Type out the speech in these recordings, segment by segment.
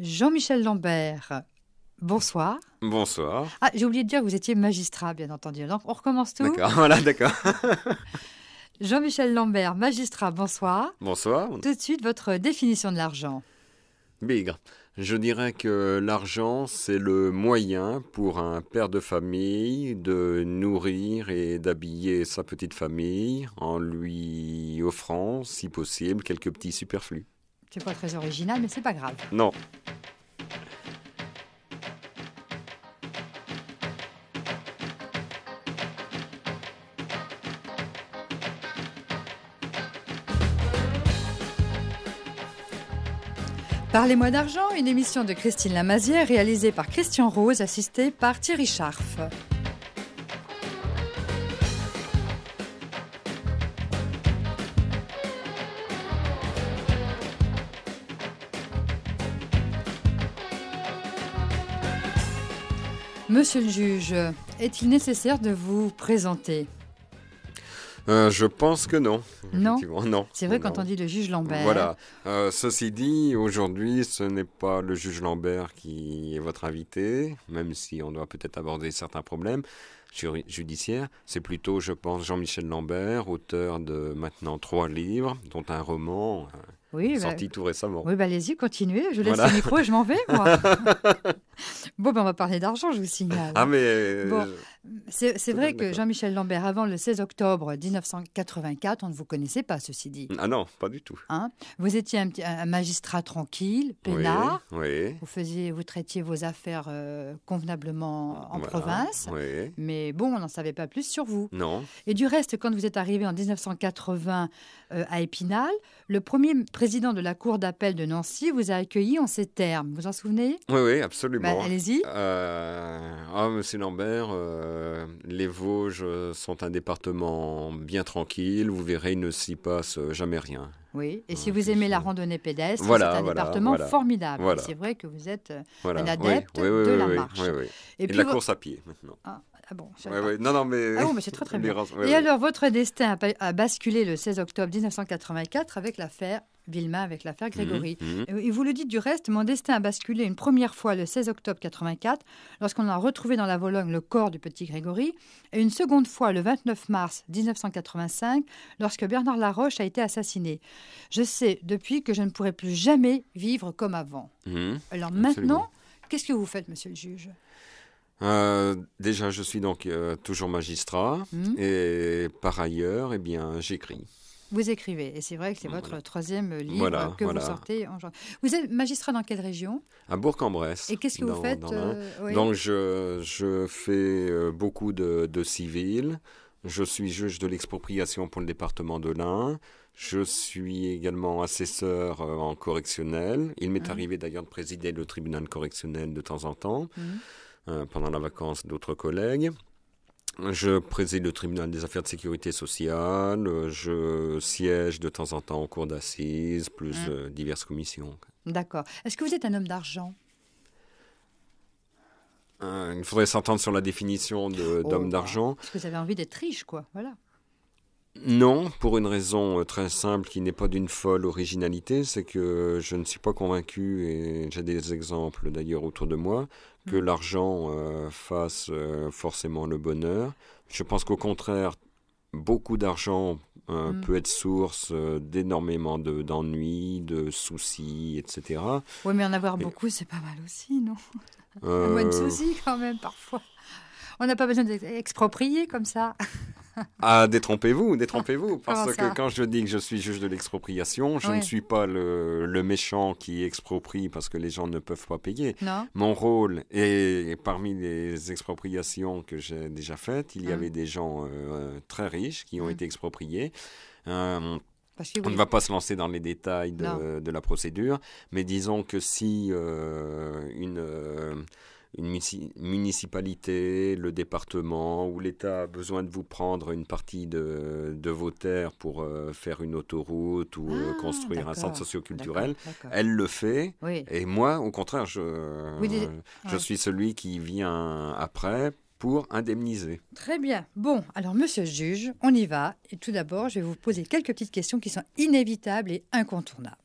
Jean-Michel Lambert, bonsoir. Bonsoir. Ah, j'ai oublié de dire que vous étiez magistrat, bien entendu. Donc, on recommence tout. D'accord, voilà, d'accord. Jean-Michel Lambert, magistrat, bonsoir. Bonsoir. Tout de suite, votre définition de l'argent. Bigre. Je dirais que l'argent, c'est le moyen pour un père de famille de nourrir et d'habiller sa petite famille en lui offrant, si possible, quelques petits superflus. C'est pas très original, mais c'est pas grave. Non. Parlez-moi d'argent, une émission de Christine Lamazière réalisée par Christian Rose, assistée par Thierry Scharf. Monsieur le juge, est-il nécessaire de vous présenter euh, je pense que non. Non. non. C'est vrai quand on dit le juge Lambert. Voilà. Euh, ceci dit, aujourd'hui, ce n'est pas le juge Lambert qui est votre invité, même si on doit peut-être aborder certains problèmes judiciaires. C'est plutôt, je pense, Jean-Michel Lambert, auteur de maintenant trois livres, dont un roman. Euh, bah, sorti tout récemment. Oui, bah, allez-y, continuez. Je laisse le micro et je m'en vais, moi. Bon, ben, on va parler d'argent, je vous signale. Ah, mais. Euh, c'est vrai que Jean-Michel Lambert, avant le 16 octobre 1984, on ne vous connaissait pas, ceci dit. Ah non, pas du tout. Hein vous étiez un, magistrat tranquille, peinard. Vous, faisiez, vous traitiez vos affaires euh, convenablement en province. Mais bon, on n'en savait pas plus sur vous. Non. Et du reste, quand vous êtes arrivé en 1980 euh, à Épinal, le premier président de la Cour d'appel de Nancy vous a accueilli en ces termes. Vous en souvenez Oui, oui, absolument. Bah, allez-y. Euh, ah, monsieur Lambert. Euh, les Vosges euh, sont un département bien tranquille. Vous verrez, il ne s'y passe euh, jamais rien. Oui, et si vous aimez la randonnée pédestre, c'est un département formidable. C'est vrai que vous êtes un adepte de la marche. Et, de la course à pied maintenant. Ah. ah bon, Non, non, mais... Ah mais c'est très très bien. et alors, votre destin a basculé le 16 octobre 1984 avec l'affaire Vilma avec l'affaire mhm, Grégory. Il mhm. Et vous le dites du reste, mon destin a basculé une première fois le 16 octobre 84, lorsqu'on a retrouvé dans la Vologne le corps du petit Grégory, et une seconde fois le 29 mars 1985, lorsque Bernard Laroche a été assassiné. Je sais depuis que je ne pourrai plus jamais vivre comme avant. Mhm, Alors maintenant, qu'est-ce que vous faites, monsieur le juge euh, déjà, je suis donc euh, toujours magistrat et par ailleurs, eh bien, j'écris. Vous écrivez, et c'est vrai que c'est votre troisième euh, livre que vous sortez en Vous êtes magistrat dans quelle région À Bourg-en-Bresse. Et qu'est-ce que vous faites euh, Donc, je, fais euh, beaucoup de, civils. Je suis juge de l'expropriation pour le département de l'Ain. Je suis également assesseur en correctionnel. Il m'est ah. arrivé d'ailleurs de présider le tribunal correctionnel de temps en temps, mmh. pendant la vacance d'autres collègues. Je préside le tribunal des affaires de sécurité sociale. Je siège de temps en temps en cours d'assises, plus mmh. euh, diverses commissions. D'accord. Est-ce que vous êtes un homme d'argent euh, Il faudrait s'entendre sur la définition oh, d'homme d'argent. Parce que vous avez envie d'être riche, quoi. Voilà. Non, pour une raison euh, très simple qui n'est pas d'une folle originalité, c'est que je ne suis pas convaincu, et j'ai des exemples d'ailleurs autour de moi, que mm. l'argent euh, fasse euh, forcément le bonheur. Je pense qu'au contraire, beaucoup d'argent mm. peut être source d'énormément d'ennuis, de, soucis, etc. Oui, mais en avoir beaucoup, c'est pas mal aussi, non quand même parfois. On n'a pas besoin d'être exproprié comme ça. ah, détrompez-vous, détrompez-vous. Parce que quand je dis que je suis juge de l'expropriation, je ne suis pas le, méchant qui exproprie parce que les gens ne peuvent pas payer. Non. Mon rôle, est, parmi les expropriations que j'ai déjà faites, il y hein. avait des gens euh, euh, très riches qui ont hein. été expropriés. Euh, on ne va pas se lancer dans les détails de, la procédure, mais disons que si une, une municipalité, le département ou l'État a besoin de vous prendre une partie de, vos terres pour euh, faire une autoroute ou euh, ah, construire un centre socioculturel, elle le fait. Et moi, au contraire, je, je suis celui qui vient après pour indemniser. Très bien. Bon, alors monsieur le juge, on y va. Et tout d'abord, je vais vous poser quelques petites questions qui sont inévitables et incontournables.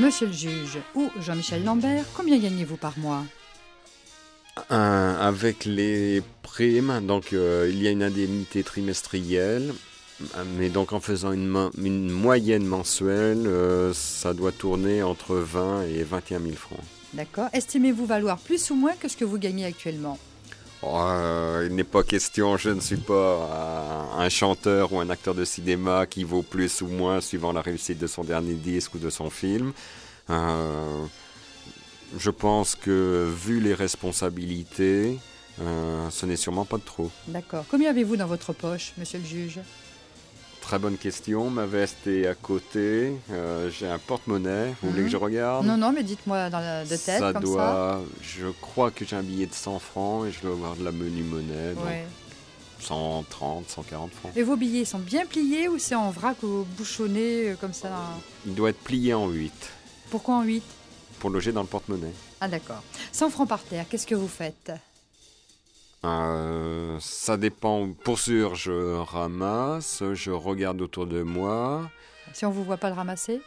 Monsieur le juge ou Jean-Michel Lambert, combien gagnez-vous par mois Avec les primes, donc euh, il y a une indemnité trimestrielle, mais donc en faisant une, moyenne mensuelle, euh, ça doit tourner entre 20 et 21 000 francs. D'accord. Estimez-vous valoir plus ou moins que ce que vous gagnez actuellement il n'est pas question, je ne suis pas euh, un, chanteur ou un acteur de cinéma qui vaut plus ou moins suivant la réussite de son dernier disque ou de son film. Euh, je pense que vu les responsabilités, euh, ce n'est sûrement pas trop. D'accord. Combien avez-vous dans votre poche, monsieur le juge Très bonne question. Ma veste est à côté. Euh, j'ai un porte-monnaie. Vous voulez que je mhm. regarde Non, non, mais dites-moi de tête. Je crois que j'ai un billet de 100 francs et je dois avoir de la menu monnaie. Donc 130, 140 francs. Et vos billets sont bien pliés ou c'est en vrac ou bouchonné euh, comme ça Il doit être plié en 8. Pourquoi en 8 Pour loger dans le porte-monnaie. Ah d'accord. 100 francs par terre, qu'est-ce que vous faites euh, ça dépend. Pour sûr, je ramasse, je regarde autour de moi. Si on vous voit pas le ramasser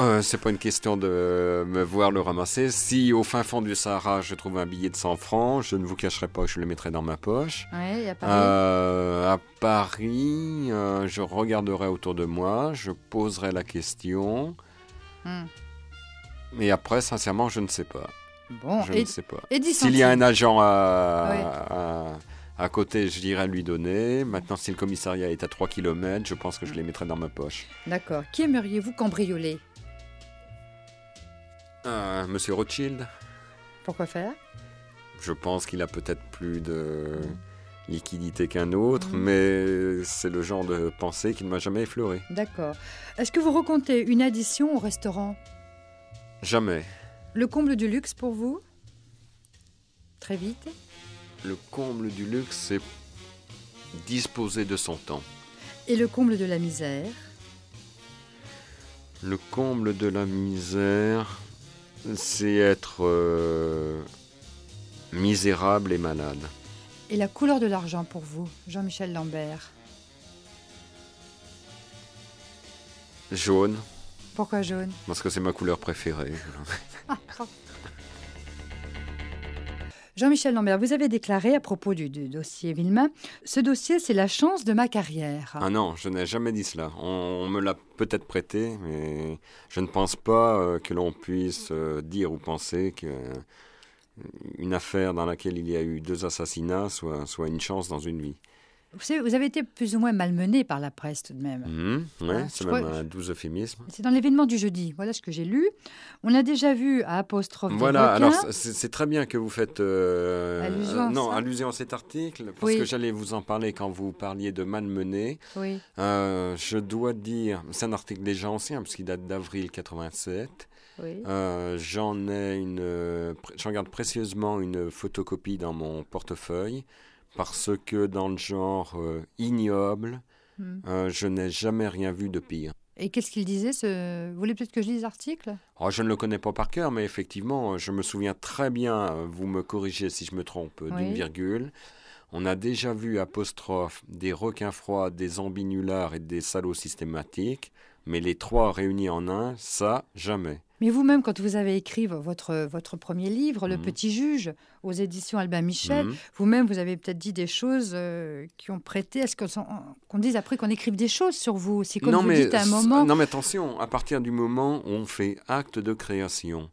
euh, c'est pas une question de me voir le ramasser. Si au fin fond du Sahara je trouve un billet de 100 francs, je ne vous cacherai pas je le mettrai dans ma poche. à Paris, euh, je regarderai autour de moi, je poserai la question. Mais hmm. Et après, sincèrement, je ne sais pas. Bon, je et, ne sais pas. S'il y a un agent à, à, côté, je dirais lui donner. Maintenant, si le commissariat est à 3 km, je pense que je les mettrai dans ma poche. D'accord. Qui aimeriez-vous cambrioler euh, Monsieur Rothschild. Pourquoi faire Je pense qu'il a peut-être plus de liquidité qu'un autre, mmh. mais c'est le genre de pensée qui ne m'a jamais effleuré. D'accord. Est-ce que vous recomptez une addition au restaurant Jamais. Le comble du luxe pour vous Très vite. Le comble du luxe, c'est disposer de son temps. Et le comble de la misère Le comble de la misère, c'est être euh, misérable et malade. Et la couleur de l'argent pour vous, Jean-Michel Lambert Jaune. Pourquoi jaune Parce que c'est ma couleur préférée. Jean-Michel Lambert, vous avez déclaré à propos du, dossier Villemain, ce dossier, c'est la chance de ma carrière. Ah non, je n'ai jamais dit cela. On, me l'a peut-être prêté, mais je ne pense pas euh, que l'on puisse euh, dire ou penser qu'une euh, affaire dans laquelle il y a eu deux assassinats soit une chance dans une vie. Vous, savez, vous avez été plus ou moins malmené par la presse tout de même. Mhm, oui, hein, c'est même un doux euphémisme. C'est dans l'événement du jeudi, voilà ce que j'ai lu. On a déjà vu à apostrophe. Voilà, alors c'est très bien que vous faites euh, allusion, non, allusion à cet article, parce que j'allais vous en parler quand vous parliez de malmené. Oui. Euh, je dois dire, c'est un article déjà ancien, puisqu'il date d'avril 87. Oui. Euh, j'en ai une, j'en garde précieusement une photocopie dans mon portefeuille parce que dans le genre euh, ignoble, hmm. euh, je n'ai jamais rien vu de pire. Et qu'est-ce qu'il disait Vous voulez peut-être que je lise l'article oh, Je ne le connais pas par cœur, mais effectivement, je me souviens très bien, euh, vous me corrigez si je me trompe, d'une virgule. On a déjà vu des requins froids, des ambinulars et des salauds systématiques, mais les trois réunis en un, ça, jamais. Mais vous-même, quand vous avez écrit votre, votre premier livre, Le mhm. Petit Juge, aux éditions Albin Michel, mhm. vous-même, vous avez peut-être dit des choses euh, qui ont prêté est ce qu'on dit dise après qu'on écrive des choses sur vous aussi, comme non, vous mais, dites à un moment. Non, mais attention, à partir du moment où on fait acte de création,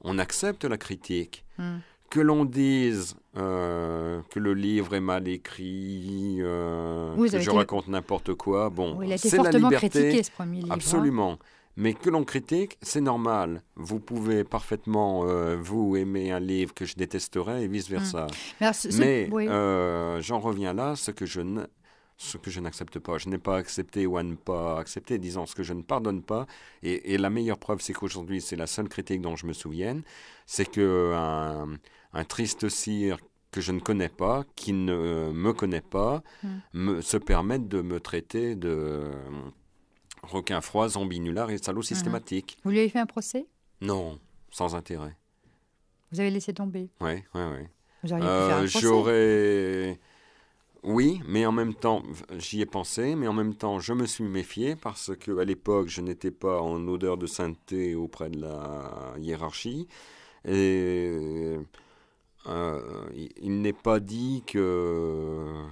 on accepte la critique. Hmm. Que l'on dise euh, que le livre est mal écrit, euh, que je raconte n'importe quoi, bon, oui, c'est la liberté. Critiqué, ce premier livre, hein. absolument. Mais que l'on critique, c'est normal. Vous pouvez parfaitement, euh, vous, aimer un livre que je détesterais et vice-versa. Hum. Mais, euh, j'en reviens là, ce que je ne ce que je n'accepte pas. Je n'ai pas accepté ou à ne pas accepter, disons ce que je ne pardonne pas. Et, la meilleure preuve, c'est qu'aujourd'hui, c'est la seule critique dont je me souvienne, c'est que euh, un, triste sire que je ne connais pas, qui ne me connaît pas, hum. se permette de me traiter de requin froid, zombie nulard et salaud mhm. systématique. Vous lui avez fait un procès Non, sans intérêt. Vous avez laissé tomber Oui, oui, oui. J'aurais... Oui, mais en même temps, j'y ai pensé, mais en même temps, je me suis méfié parce qu'à l'époque, je n'étais pas en odeur de sainteté auprès de la hiérarchie. Et euh, il, n'est pas dit que euh,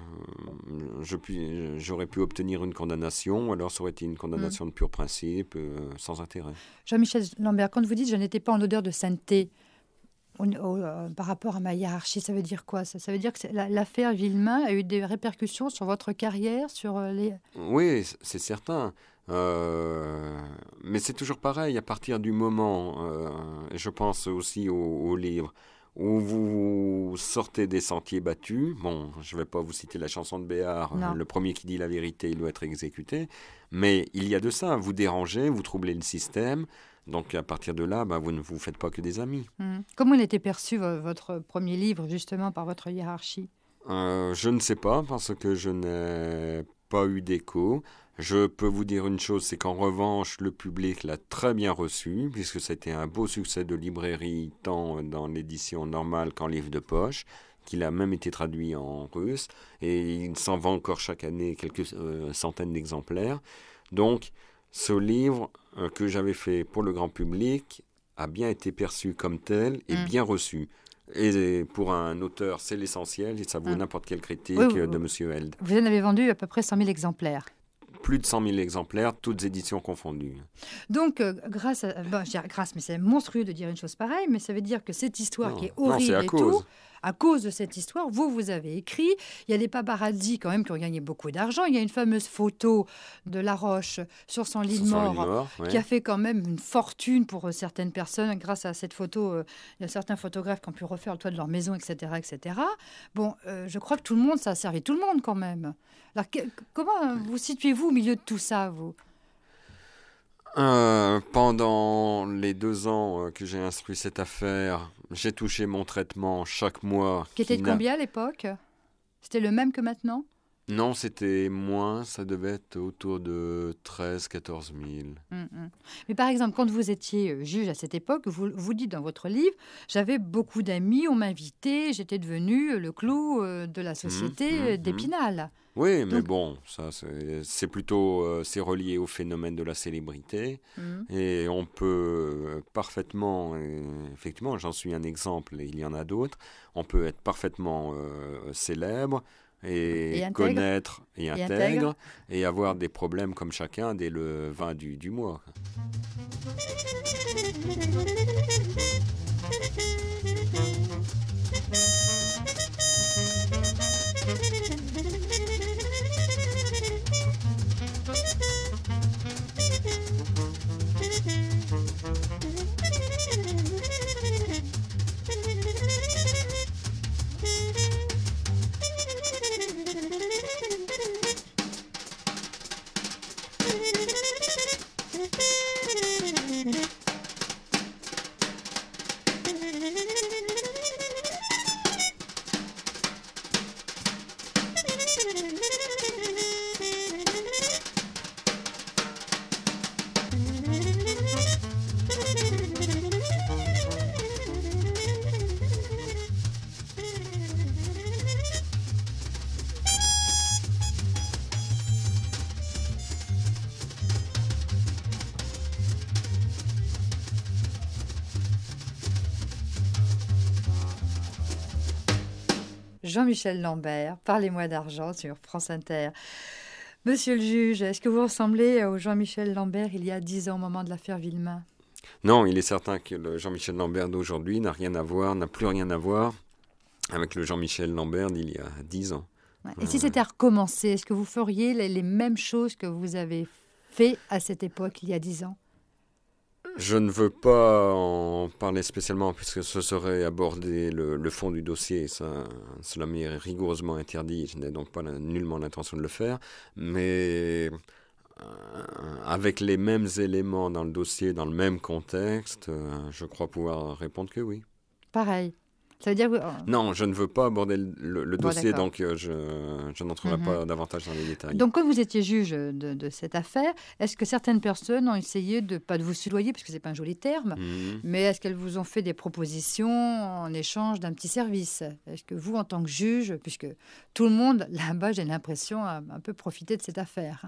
j'aurais pu obtenir une condamnation, alors ça aurait été une condamnation mm. de pur principe, euh, sans intérêt. Jean-Michel Lambert, quand vous dites je n'étais pas en odeur de sainteté par rapport à ma hiérarchie, ça veut dire quoi ça, veut dire que l'affaire Villemain a eu des répercussions sur votre carrière, sur les... Oui, c'est certain. mais c'est toujours pareil, à partir du moment, je pense aussi au livre, où vous sortez des sentiers battus. Bon, je ne vais pas vous citer la chanson de Béard, hein, le premier qui dit la vérité, il doit être exécuté. Mais il y a de ça, vous dérangez, vous troublez le système. Donc à partir de là, bah, vous ne vous faites pas que des amis. Hmm. Comment il était perçu votre premier livre, justement, par votre hiérarchie euh, Je ne sais pas, parce que je n'ai pas eu d'écho. Je peux vous dire une chose, c'est qu'en revanche, le public l'a très bien reçu, puisque c'était un beau succès de librairie, tant dans l'édition normale qu'en livre de poche, qu'il a même été traduit en russe, et il s'en vend encore chaque année quelques euh, centaines d'exemplaires. Donc, ce livre euh, que j'avais fait pour le grand public a bien été perçu comme tel et mm. bien reçu. Et pour un auteur, c'est l'essentiel et ça vaut mm. n'importe quelle critique de M. Held. Vous en avez vendu à peu près 100 000 exemplaires plus de 100 000 exemplaires, toutes éditions confondues. Donc, euh, grâce à. Ben, je dis grâce, mais c'est monstrueux de dire une chose pareille, mais ça veut dire que cette histoire qui est horrible et tout à cause de cette histoire, vous, vous avez écrit. Il y a des paparazzi quand même qui ont gagné beaucoup d'argent. Il y a une fameuse photo de La Roche sur son lit de mort, qui a fait quand même une fortune pour euh, certaines personnes. Grâce à cette photo, euh, il y a certains photographes qui ont pu refaire le toit de leur maison, etc. etc. Bon, euh, je crois que tout le monde, ça a servi tout le monde quand même. Alors, comment vous situez-vous au milieu de tout ça, vous pendant les deux ans que j'ai instruit cette affaire, j'ai touché mon traitement chaque mois. Qui était de combien à l'époque C'était le même que maintenant non, c'était moins, ça devait être autour de 13, 14 000. Mais par exemple, quand vous étiez euh, juge à cette époque, vous, vous dites dans votre livre, j'avais beaucoup d'amis, on m'invitait, j'étais devenu le clou euh, de la société mm, mm, euh, d'Épinal. Mm. Oui, mais bon, ça c'est plutôt c'est relié au phénomène de la célébrité et on peut parfaitement, effectivement, j'en suis un exemple et il y en a d'autres, on peut être parfaitement célèbre et, connaître et, intègre, et avoir des problèmes comme chacun dès le 20 du, du mois. Jean-Michel Lambert. Parlez-moi d'argent sur France Inter. Monsieur le juge, est-ce que vous ressemblez au Jean-Michel Lambert il y a dix ans au moment de l'affaire Villemain Non, il est certain que le Jean-Michel Lambert d'aujourd'hui n'a rien à voir, n'a plus rien à voir avec le Jean-Michel Lambert d'il y a dix ans. Et si c'était à recommencer, est-ce que vous feriez les, les mêmes choses que vous avez fait à cette époque, il y a dix ans je ne veux pas en parler spécialement puisque ce serait aborder le, fond du dossier. Ça, cela m'est rigoureusement interdit. Je n'ai donc pas nullement l'intention de le faire. Mais euh, avec les mêmes éléments dans le dossier, dans le même contexte, euh, je crois pouvoir répondre que oui. Pareil dire euh, Non, je ne veux pas aborder le, dossier, donc euh, je, je n'entrerai mhm. pas davantage dans les détails. Donc, quand vous étiez juge de, cette affaire, est-ce que certaines personnes ont essayé de pas de vous soudoyer, parce que c'est pas un joli terme, mhm. mais est-ce qu'elles vous ont fait des propositions en échange d'un petit service Est-ce que vous, en tant que juge, puisque tout le monde là-bas, j'ai l'impression, a un peu profité de cette affaire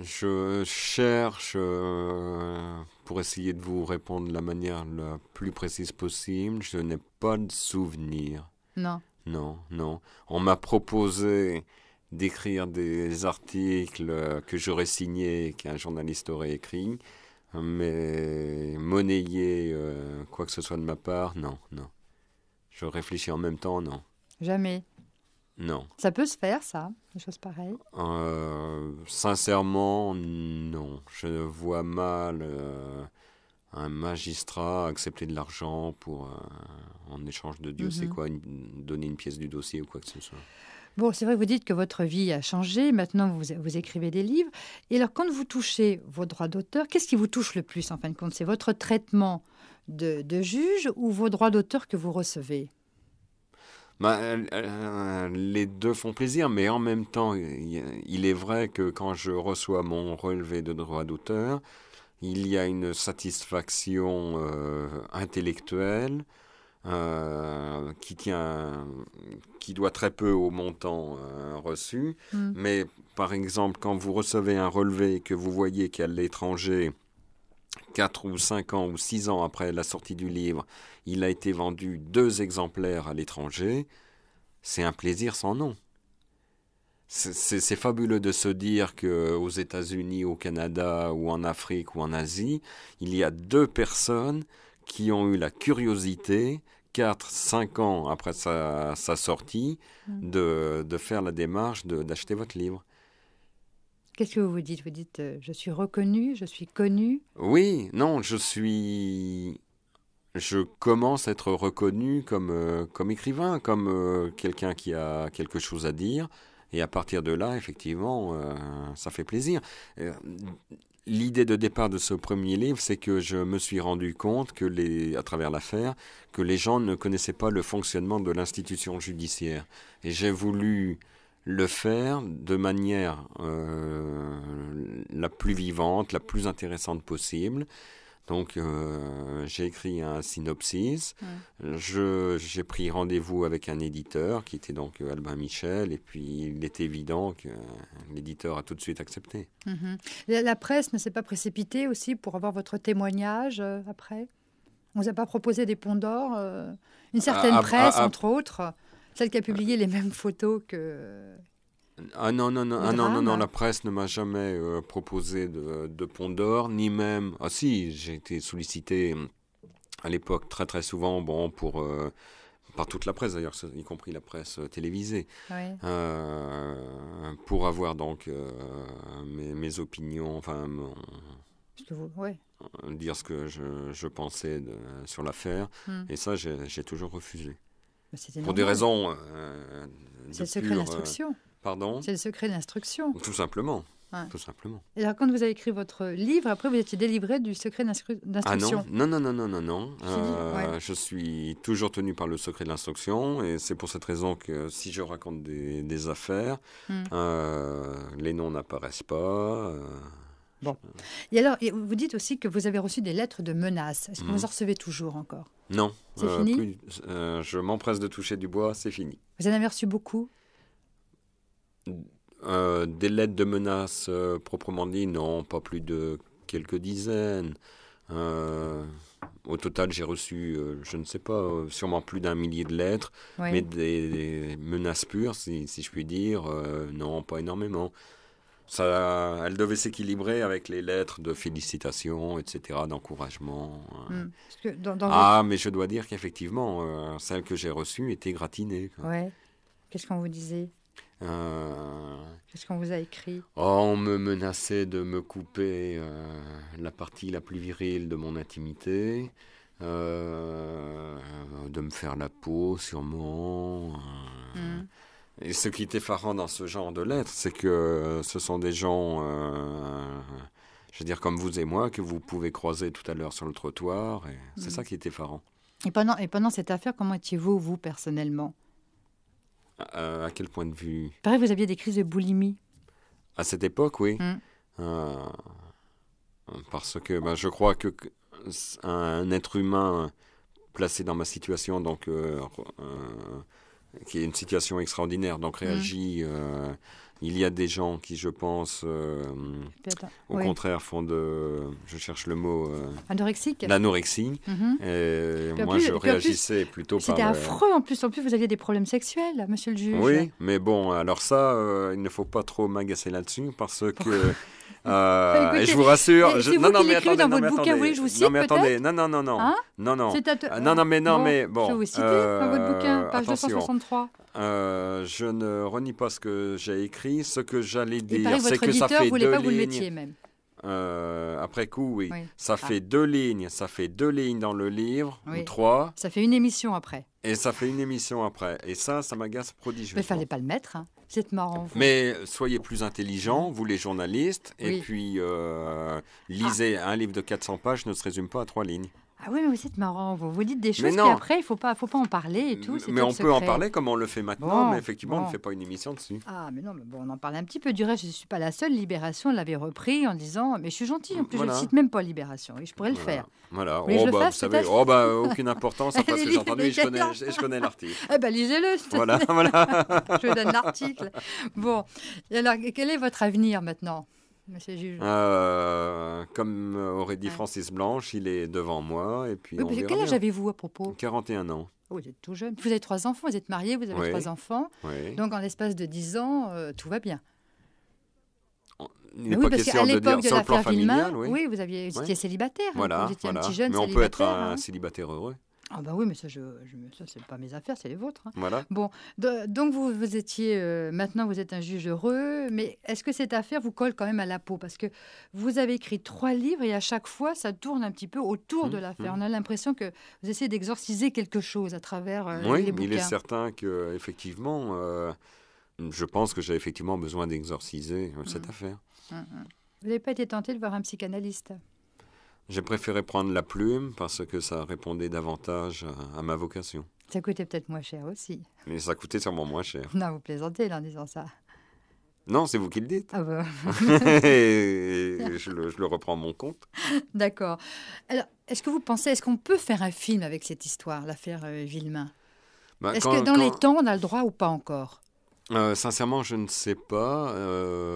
je cherche, euh, pour essayer de vous répondre de la manière la plus précise possible, je n'ai pas de souvenir. Non. Non, non. On m'a proposé d'écrire des articles que j'aurais signés, qu'un journaliste aurait écrit, mais monnayer euh, quoi que ce soit de ma part, non, non. Je réfléchis en même temps, non. Jamais. Non. Ça peut se faire, ça, des choses pareilles euh, Sincèrement, non. Je ne vois mal euh, un magistrat accepter de l'argent pour, euh, en échange de Dieu, c'est mhm. quoi, donner une pièce du dossier ou quoi que ce soit. Bon, c'est vrai que vous dites que votre vie a changé, maintenant vous, écrivez des livres. Et alors, quand vous touchez vos droits d'auteur, qu'est-ce qui vous touche le plus en fin de compte C'est votre traitement de, de juge ou vos droits d'auteur que vous recevez bah, euh, les deux font plaisir, mais en même temps, il est vrai que quand je reçois mon relevé de droit d'auteur, il y a une satisfaction euh, intellectuelle euh, qui, tient, qui doit très peu au montant reçu. Mmh. Mais par exemple, quand vous recevez un relevé que vous voyez qu'à l'étranger, 4 ou 5 ans ou 6 ans après la sortie du livre, il a été vendu deux exemplaires à l'étranger, c'est un plaisir sans nom. C'est fabuleux de se dire que aux États-Unis, au Canada ou en Afrique ou en Asie, il y a deux personnes qui ont eu la curiosité 4, 5 ans après sa, sortie, mm. de, de, faire la démarche d'acheter votre livre. Qu'est-ce que vous vous dites Vous dites euh, je suis reconnu, je suis connu Oui, non, je suis. Je commence à être reconnu comme, euh, comme écrivain, comme euh, quelqu'un qui a quelque chose à dire. Et à partir de là, effectivement, ça fait plaisir. L'idée de départ de ce premier livre, c'est que je me suis rendu compte que les, à travers l'affaire, que les gens ne connaissaient pas le fonctionnement de l'institution judiciaire. Et j'ai voulu le faire de manière euh, la plus vivante, la plus intéressante possible. Donc euh, j'ai écrit un synopsis, j'ai pris rendez-vous avec un éditeur qui était donc euh, Albin Michel, et puis il est évident que l'éditeur a tout de suite accepté. Mm-hmm. La presse ne s'est pas précipitée aussi pour avoir votre témoignage après On ne vous a pas proposé des ponts d'or Une certaine ah, ah, presse, ah, entre autres celle qui a euh, publié les mêmes photos que. Ah non, non, non, ah, non, non, la presse ne m'a jamais euh, proposé de, de pont ni même. Ah si, j'ai été sollicité euh, à l'époque très très souvent bon, pour, par toute la presse d'ailleurs, y compris la presse télévisée, pour avoir donc mes, mes, opinions, enfin. Dire ce que je, pensais sur l'affaire. Hmm. Et ça, j'ai toujours refusé. Bah, pour des raisons. Euh, c'est le secret d'instruction. Euh, pardon C'est le secret d'instruction. Tout simplement. Tout simplement. Et alors, quand vous avez écrit votre livre, après, vous étiez délivré du secret d'instruction. Ah non, non, non, non, non, non. Euh, je suis toujours tenu par le secret de l'instruction, et c'est pour cette raison que si je raconte des, affaires, hmm. les noms n'apparaissent pas. Bon. Et alors, vous dites aussi que vous avez reçu des lettres de menaces. Est-ce que vous mm. en recevez toujours encore Non. C'est euh, fini euh, Je m'empresse de toucher du bois, c'est fini. Vous en avez reçu beaucoup euh, Des lettres de menaces proprement dit, non, pas plus de quelques dizaines. au total, j'ai reçu, je ne sais pas, sûrement plus d'un millier de lettres, mais des, menaces pures, si je puis dire, non, pas énormément. Ça, elle devait s'équilibrer avec les lettres de félicitations, etc., d'encouragement. Hein. Hmm. ah, mais je dois dire qu'effectivement, euh, celle que j'ai reçue était gratinée. Quoi. Ouais. Qu'est-ce qu'on vous disait euh, Qu'est-ce qu'on vous a écrit oh, On me menaçait de me couper euh, la partie la plus virile de mon intimité, de me faire la peau sûrement. mon... Hmm. Et ce qui est effarant dans ce genre de lettres, c'est que euh, ce sont des gens, euh, je veux dire, comme vous et moi, que vous pouvez croiser tout à l'heure sur le trottoir. Et c'est mm. ça qui est effarant. Et pendant, et pendant cette affaire, comment étiez-vous, vous, personnellement euh, à quel point de vue Pareil, vous aviez des crises de boulimie. À cette époque, oui. Mm. parce que ben, je crois que un être humain placé dans ma situation, donc qui est une situation extraordinaire. Donc réagit. Mm. Euh, il y a des gens qui, je pense, euh, au contraire, font de. Je cherche le mot. Euh, Anorexique. L'anorexie. Mm-hmm. Et moi, je réagissais plutôt par. C'était affreux en plus. En plus, vous aviez des problèmes sexuels, monsieur le juge. Oui, mais bon, alors ça, il ne faut pas trop m'agacer là-dessus parce que. Euh, écoutez, et je vous rassure, je... non, non, mais attendez, dans non, votre bouquin, vous voulez que je vous cite Non, mais attendez, non, non, non, non, hein non, non, à... Euh, non, non, mais non, bon, mais bon. Je vais vous citer euh, dans votre bouquin, page attention. 263. Euh, je ne renie pas ce que j'ai écrit, ce que j'allais dire, c'est que ça fait deux pas lignes. Vous le mettiez même. Euh, après coup, oui. oui. Ça ah. fait deux lignes, ça fait deux lignes dans le livre, oui. ou trois. Ça fait une émission après. Et ça fait une émission après. Et ça, ça m'agace prodigieusement. Mais il ne fallait pas le mettre. Hein. C'est marrant. Mais euh, soyez plus intelligents, vous les journalistes, et puis euh, ah. lisez un livre de 400 pages ne se résume pas à trois lignes. Ah oui, mais vous marrant, vous, vous dites des choses, mais après, il ne faut pas, faut pas en parler et tout. Mais on peut en parler comme on le fait maintenant, mais effectivement, on ne fait pas une émission dessus. Ah, mais non, mais bon, on en parle un petit peu. Du reste, je ne suis pas la seule. Libération l'avait repris en disant, mais je suis gentille, en plus, je ne cite même pas Libération, et je pourrais le faire. Voilà, oh bah, oh, bah, vous savez, aucune importance, parce que j'ai entendu, je connais, connais l'article. Eh ben, lisez-le, Voilà, voilà. je vous donne l'article. Bon, et alors, quel est votre avenir maintenant euh, comme aurait dit Francis Blanche, il est devant moi. Et puis quel âge avez-vous à propos 41 ans. Oh, vous êtes tout jeune. Vous avez trois enfants, vous êtes marié, vous avez trois enfants. Donc en l'espace de 10 ans, euh, tout va bien. oui, parce qu'à l'époque de la de oui. vous, aviez, vous étiez célibataire. Hein, voilà, un petit jeune Mais on peut être un, hein. célibataire heureux. Ah bah oui, mais ça, je, ça c'est pas mes affaires, c'est les vôtres. Hein. Voilà. Bon, donc vous, vous étiez, euh, maintenant vous êtes un juge heureux, mais est-ce que cette affaire vous colle quand même à la peau Parce que vous avez écrit trois livres et à chaque fois, ça tourne un petit peu autour mmh, de l'affaire. Mmh. On a l'impression que vous essayez d'exorciser quelque chose à travers euh, oui, les bouquins. il est certain que effectivement, euh, je pense que j'ai effectivement besoin d'exorciser cette mmh. affaire. Vous n'avez pas été tenté de voir un psychanalyste j'ai préféré prendre la plume parce que ça répondait davantage à, ma vocation. Ça coûtait peut-être moins cher aussi. Mais ça coûtait sûrement moins cher. Non, vous plaisantez en disant ça. Non, c'est vous qui le dites. Ah bah. je, le, je, le, reprends à mon compte. D'accord. Alors, est-ce que vous pensez, est-ce qu'on peut faire un film avec cette histoire, l'affaire euh, Villemain bah, Est-ce que dans les temps, on a le droit ou pas encore euh, Sincèrement, je ne sais pas. Euh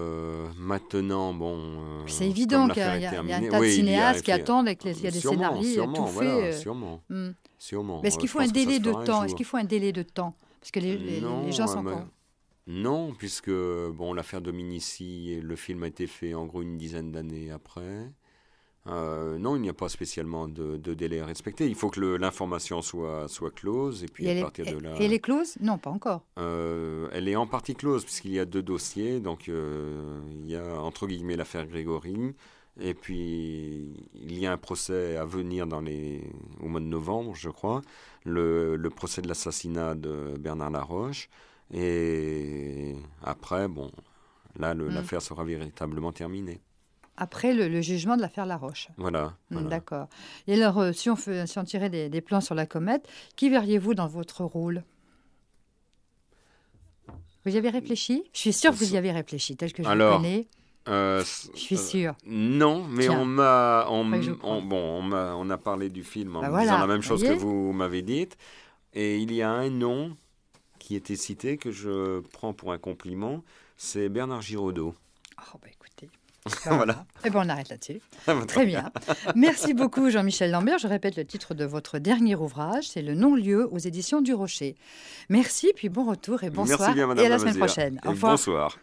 Maintenant, bon. Euh, c'est évident qu'il y, a, un tas de cinéastes qui attendent, qu'il y a des sûrement, sûrement, tout fait. Euh, sûrement. Hmm. sûrement. Mais est-ce euh, qu'il faut, un délai de temps Est-ce qu'il faut un délai de temps Parce que les, gens sont encore. Non, puisque bon, l'affaire Dominici, le film a été fait en gros une dizaine d'années après. Euh, non, il n'y a pas spécialement de, délai à respecter. Il faut que l'information soit, close et puis à partir de là. Elle est close Non, pas encore. Euh, elle est en partie close puisqu'il y a deux dossiers. Donc euh, il y a entre guillemets l'affaire Grégory et puis il y a un procès à venir dans les, au mois de novembre, je crois, le, procès de l'assassinat de Bernard Laroche. Et après, bon, là, mm. l'affaire sera véritablement terminée après le, jugement de l'affaire Laroche. Voilà. Hmm, voilà. D'accord. Et alors, euh, si on, tirait des, plans sur la comète, qui verriez-vous dans votre rôle Vous y avez réfléchi Je suis sûre que vous y avez réfléchi, tel que je le connais. Euh, je suis euh, sûr. non, mais on m'a, on, bon, on a, on a parlé du film en bah disant la même chose que vous m'avez dite, et il y a un nom qui était cité que je prends pour un compliment, c'est Bernard Giraudot. Oh bah écoutez. voilà. Et eh bon, on arrête là-dessus. Très bien. Merci beaucoup Jean-Michel Lambert. Je répète le titre de votre dernier ouvrage, c'est Le non-lieu aux éditions du Rocher. Merci, puis bon retour et bonsoir. Merci Madame et à la semaine prochaine. Au revoir. Bonsoir.